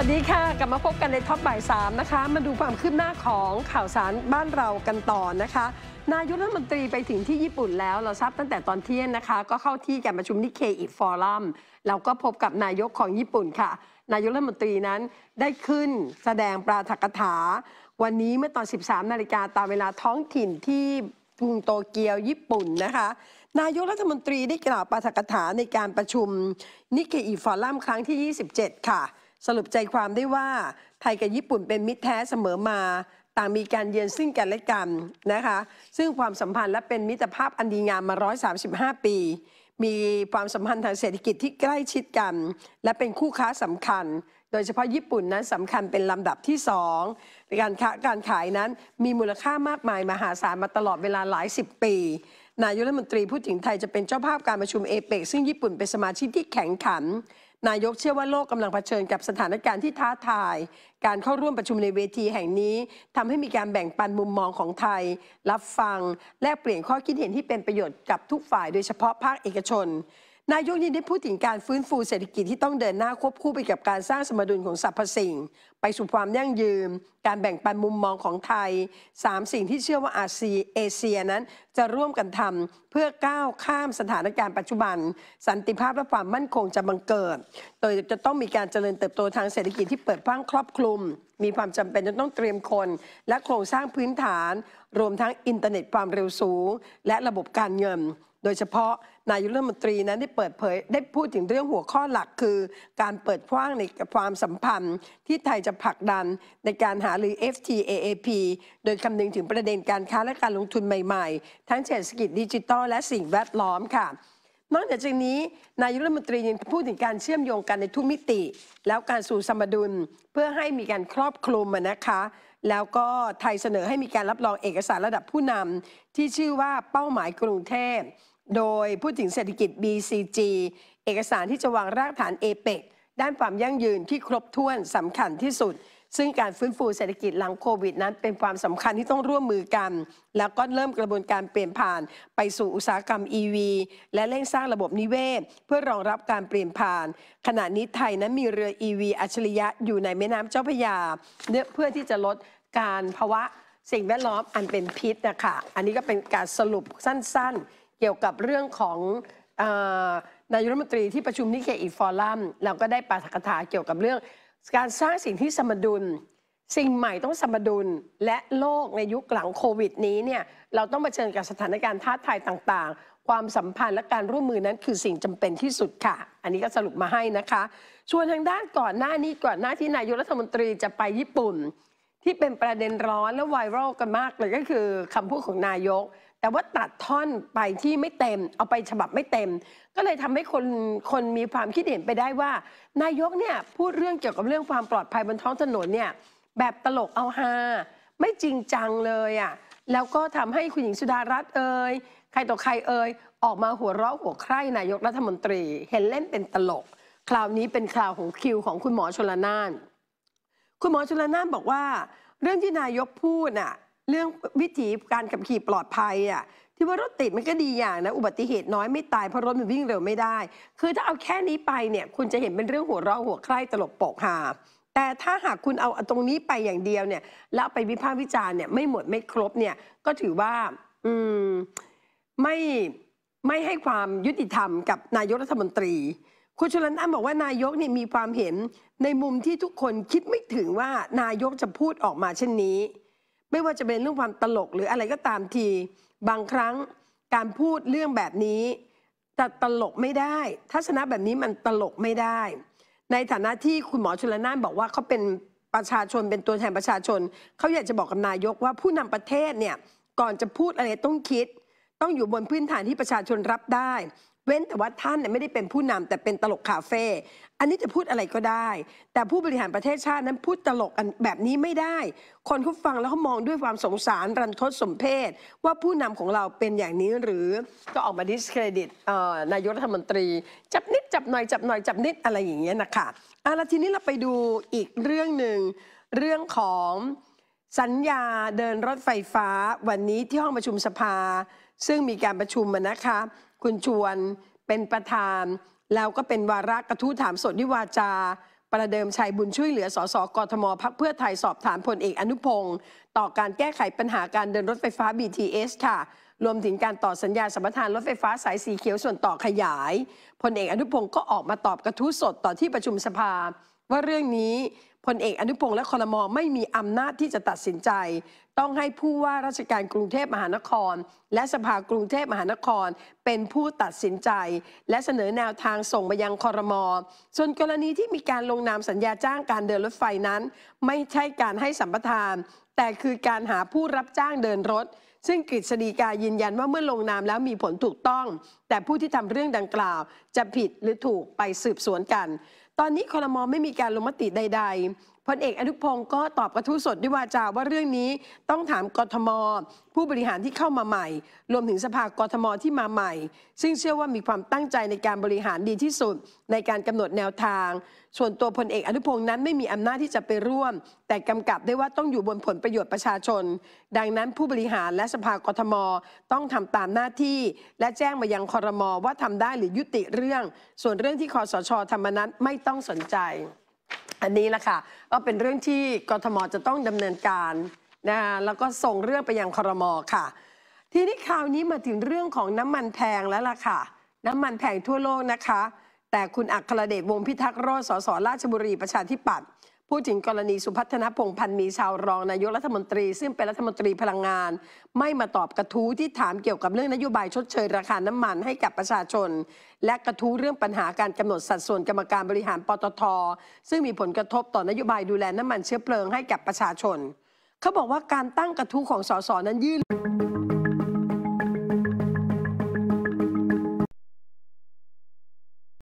วัสดีค่ะกลับมาพบกันในท็อปบ่ายสามนะคะมาดูความคืบหน้าของข่าวสารบ้านเรากันต่อนะคะ นายกรัฐมนตรีไปถึงที่ญี่ปุ่นแล้วเราทราบตั้งแต่ตอนเที่ยงนะคะ ก็เข้าที่การประชุมนิเคอีฟอรัมแล้วก็พบกับนายกของญี่ปุ่นค่ะ นายกรัฐมนตรีนั้นได้ขึ้นแสดงปราถกถา วันนี้เมื่อตอน 13นาฬิกาตามเวลาท้องถิ่นที่กรุงโตเกียวญี่ปุ่นนะคะ นายกรัฐมนตรีได้กล่าวปาฐกถาในการประชุมนิเคอีฟอรัมครั้งที่ 27 ค่ะสรุปใจความได้ว่าไทยกับญี่ปุ่นเป็นมิตรแท้เสมอมาต่างมีการเยือนซึ่งกันและกันนะคะซึ่งความสัมพันธ์และเป็นมิตรภาพอันดีงามมา 135 ปี มีความสัมพันธ์ทางเศรษฐกิจที่ใกล้ชิดกัน และเป็นคู่ค้าสำคัญ โดยเฉพาะญี่ปุ่นนั้นสำคัญเป็นลำดับที่สองการค้าการขายนั้นมีมูลค่ามากมายมหาศาลมาตลอดเวลาหลายสิบปีนายกรัฐมนตรีพูดถึงไทยจะเป็นเจ้าภาพการประชุมเอเปกซึ่งญี่ปุ่นเป็นสมาชิกที่แข็งขันนายกเชื่อว่าโลกกำลังเผชิญกับสถานการณ์ที่ท้าทาย การเข้าร่วมประชุมในเวทีแห่งนี้ทำให้มีการแบ่งปันมุมมองของไทย รับฟัง แลกเปลี่ยนข้อคิดเห็นที่เป็นประโยชน์กับทุกฝ่ายโดยเฉพาะภาคเอกชนนายกยินได้พูดถึงการฟื้นฟูเศรษฐกิจที่ต้องเดินหน้าควบคู่ไปกับการสร้างสมดุลของสรรพสิ่ง ไปสู่ความยั่งยืนการแบ่งปันมุมมองของไทย 3 สิ่งที่เชื่อว่าอาเซียเอเชียนั้นจะร่วมกันทำเพื่อก้าวข้ามสถานการณ์ปัจจุบันสันติภาพและความมั่นคงจะบังเกิด โดยจะต้องมีการเจริญเติบโตทางเศรษฐกิจที่เปิดกว้างครอบคลุมมีความจำเป็นจะต้องเตรียมคนและโครงสร้างพื้นฐาน รวมทั้งอินเทอร์เน็ตความเร็วสูง และระบบการเงิน โดยเฉพาะนายุรัฐมนตรีนั้นได้เปิดเผยได้พูดถึงเรื่องหัวข้อหลักคือการเปิดกว้างในความสัมพันธ์ ที่ไทยจะผลักดันในการหารือ FTAAP โดยคำนึงถึงประเด็นการค้าและการลงทุนใหม่ๆ ทั้งเศรษฐกิจดิจิทัลและสิ่งแวดล้อมค่ะนอกจากนี้นายรัฐมนตรียังพูดถึงการเชื่อมโยงกันในทุกมิติ แล้วการสู่สมดุลเพื่อให้มีการครอบคลุมนะคะ แล้วก็ไทยเสนอให้มีการรับรองเอกสารระดับผู้นำที่ชื่อว่าเป้าหมายกรุงเทพโดยพูดถึงเศรษฐกิจ BCG เอกสารที่จะวางรากฐานเอเปกด้านความยั่งยืนที่ครบถ้วนสำคัญที่สุดซึ่งการฟื้นฟูเศรษฐกิจหลังโควิดนั้นเป็นความสำคัญที่ต้องร่วมมือกัน แล้วก็เริ่มกระบวนการเปลี่ยนผ่านไปสู่อุตสาหกรรม EV และเร่งสร้างระบบนิเวศ เพื่อรองรับการเปลี่ยนผ่าน ขณะนี้ไทยนั้นมีเรือ EV อัจฉริยะอยู่ในแม่น้ำเจ้าพระยา เพื่อที่จะลดการภาวะสิ่งแวดล้อมอันเป็นพิษนะคะอันนี้ก็เป็นการสรุปสั้นๆ เกี่ยวกับเรื่องของนายรัฐมนตรีที่ประชุมนิเคอีฟอรัมเราก็ได้ปาฐกถาเกี่ยวกับเรื่องการสร้างสิ่งที่สมดุลสิ่งใหม่ต้องสมดุลและโลกในยุคหลังโควิดนี้เนี่ยเราต้องเชิญกับสถานการณ์ท้าทายต่างๆ ความสัมพันธ์และการร่วมมือนั้นคือสิ่งจำเป็นที่สุดค่ะ อันนี้ก็สรุปมาให้นะคะชวนทางด้านก่อนหน้านี้ก่อนหน้าที่นายกรัฐมนตรีจะไปญี่ปุ่น ที่เป็นประเด็นร้อนและไวรัลกันมากเลยก็คือคำพูดของนายกแต่ว่าตัดท่อนไปที่ไม่เต็มเอาไปฉบับไม่เต็ม ก็เลยทำให้คนคนมีความคิดเห็นไปได้ว่า นายกเนี่ยพูดเรื่องเกี่ยวกับเรื่องความปลอดภัยบนท้องถนนเนี่ยแบบตลกเอาฮาไม่จริงจังเลยอะ่ะแล้วก็ทำให้คุณหญิงสุดารัตน์เอ่ยใครต่อใครเอ่ยออกมาหัวเราะหัวใครนายกรัฐมนตรีเห็นเล่นเป็นตลก คราวนี้เป็นคราวของคิวของคุณหมอชลนานคุณหมอชลนานบอกว่า เรื่องที่นายกพูดน่ะเรื่องวิถีการขับขี่ปลอดภัยอ่ะที่ว่ารถติดมันก็ดีอย่างนะ อุบัติเหตุน้อยไม่ตายเพราะรถมันวิ่งเร็วไม่ได้ คือถ้าเอาแค่นี้ไปเนี่ย คุณจะเห็นเป็นเรื่องหัวเราะหัวใคร่ตลกปกหาแต่ถ้าหากคุณเอาตรงนี้ไปอย่างเดียวเนี่ยแล้วไปวิพากษ์วิจารณ์เนี่ยไม่หมดไม่ครบเนี่ยก็ถือว่า อืมไม่ไม่ให้ความยุติธรรมกับนายกรัฐมนตรีคุณชลันอันบอกว่านายกเนี่ยมีความเห็นในมุมที่ทุกคนคิดไม่ถึงว่านายกจะพูดออกมาเช่นนี้ไม่ว่าจะเป็นเรื่องความตลก หรืออะไรก็ตามทีบางครั้งการพูดเรื่องแบบนี้จะตลกไม่ได้ ทัศนะแบบนี้มันตลกไม่ได้ ในฐานะที่คุณหมอชลนานบอกว่าเขาเป็นประชาชนเป็นตัวแทนประชาชน เขาอยากจะบอกกับนายกว่าผู้นำประเทศเนี่ยก่อนจะพูดอะไรต้องคิด ต้องอยู่บนพื้นฐานที่ประชาชนรับได้เว้นแต่ว่า ท่านไม่ได้เป็นผู้นำแต่เป็นตลกคาเฟ่ อันนี้จะพูดอะไรก็ได้ แต่ผู้บริหารประเทศชาตินั้นพูดตลกแบบนี้ไม่ได้ คนเขาฟังแล้วเขามองด้วยความสงสารรันทดสมเพศว่าผู้นำของเราเป็นอย่างนี้หรือก็ออกมาดิสเครดิตนายกรัฐมนตรี จับนิดจับหน่อย จับหน่อย จับนิดอะไรอย่างเงี้ยนะคะอาล้ทีนี้เราไปดูอีกเรื่องหนึ่งเรื่องของสัญญาเดินรถไฟฟ้า วันนี้ที่ห้องประชุมสภา ซึ่งมีการประชุมนะคะคุณชวนเป็นประธาน แล้วก็เป็นวาระกระทู้ถามสดนิวาจา ประเดิมชัยบุญช่วยเหลือสสกทมพักเพื่อไทยสอบถามพลเอกอนุพงศ์ต่อการแก้ไขปัญหาการเดินรถไฟฟ้า BTS ค่ะ รวมถึงการต่อสัญญาสัมปทานรถไฟฟ้าสายสีเขียวส่วนต่อขยายพลเอกอนุพงศ์ก็ออกมาตอบกระทู้สดต่อที่ประชุมสภา ว่าเรื่องนี้พลเอกอนุพงศ์และคอรมอไม่มีอำนาจที่จะตัดสินใจ ต้องให้ผู้ว่าราชการกรุงเทพมหานคร และสภากรุงเทพมหานครเป็นผู้ตัดสินใจ และเสนอแนวทางส่งไปยังคอรมอส่วนกรณีที่มีการลงนามสัญญาจ้างการเดินรถไฟนั้น ไม่ใช่การให้สัมปทาน แต่คือการหาผู้รับจ้างเดินรถ ซึ่งกฤษฎีกายืนยันว่าเมื่อลงนามแล้วมีผลถูกต้อง แต่ผู้ที่ทำเรื่องดังกล่าว จะผิดหรือถูกไปสืบสวนกันตอนนี้คอรมอไม่มีการลงมติใดพลเอกอนุพงศ์ก็ตอบกระทู้สดด้วยวาจาว่าเรื่องนี้ต้องถามกทม ผู้บริหารที่เข้ามาใหม่ รวมถึงสภากทมที่มาใหม่ ซึ่งเชื่อว่ามีความตั้งใจในการบริหารดีที่สุด ในการกำหนดแนวทางส่วนตัวพลเอกอนุพงศ์นั้นไม่มีอำนาจที่จะไปร่วม แต่กำกับได้ว่าต้องอยู่บนผลประโยชน์ประชาชน ดังนั้นผู้บริหารและสภากทม ต้องทำตามหน้าที่ และแจ้งมายังคอรมอว่าทำได้หรือยุติเรื่อง ส่วนเรื่องที่คอสชอทำมนันไม่ต้องสนใจอันนี้แหละค่ะก็เป็นเรื่องที่กทมจะต้องดำเนินการนะคะแล้วก็ส่งเรื่องไปยังครมค่ะ ทีนี้คราวนี้มาถึงเรื่องของน้ำมันแพงแล้วล่ะค่ะ น้ำมันแพงทั่วโลกนะคะ แต่คุณอัครเดชวงพิทักษ์โรสสราชบุรีประชาธิปัตย์พูดถึงกรณีสุพัฒนพงพันธ์มีชาวรองนายกรัฐมนตรี ซึ่งเป็นรัฐมนตรีพลังงาน ไม่มาตอบกระทู้ที่ถามเกี่ยวกับเรื่องนโยบายชดเชยราคาน้ำมันให้กับประชาชน และกระทู้เรื่องปัญหาการกำหนดสัดส่วนกรรมการบริหารปตท ซึ่งมีผลกระทบต่อนโยบายดูแลน้ำมันเชื้อเพลิงให้กับประชาชน เขาบอกว่าการตั้งกระทู้ของสสนั้นยื่น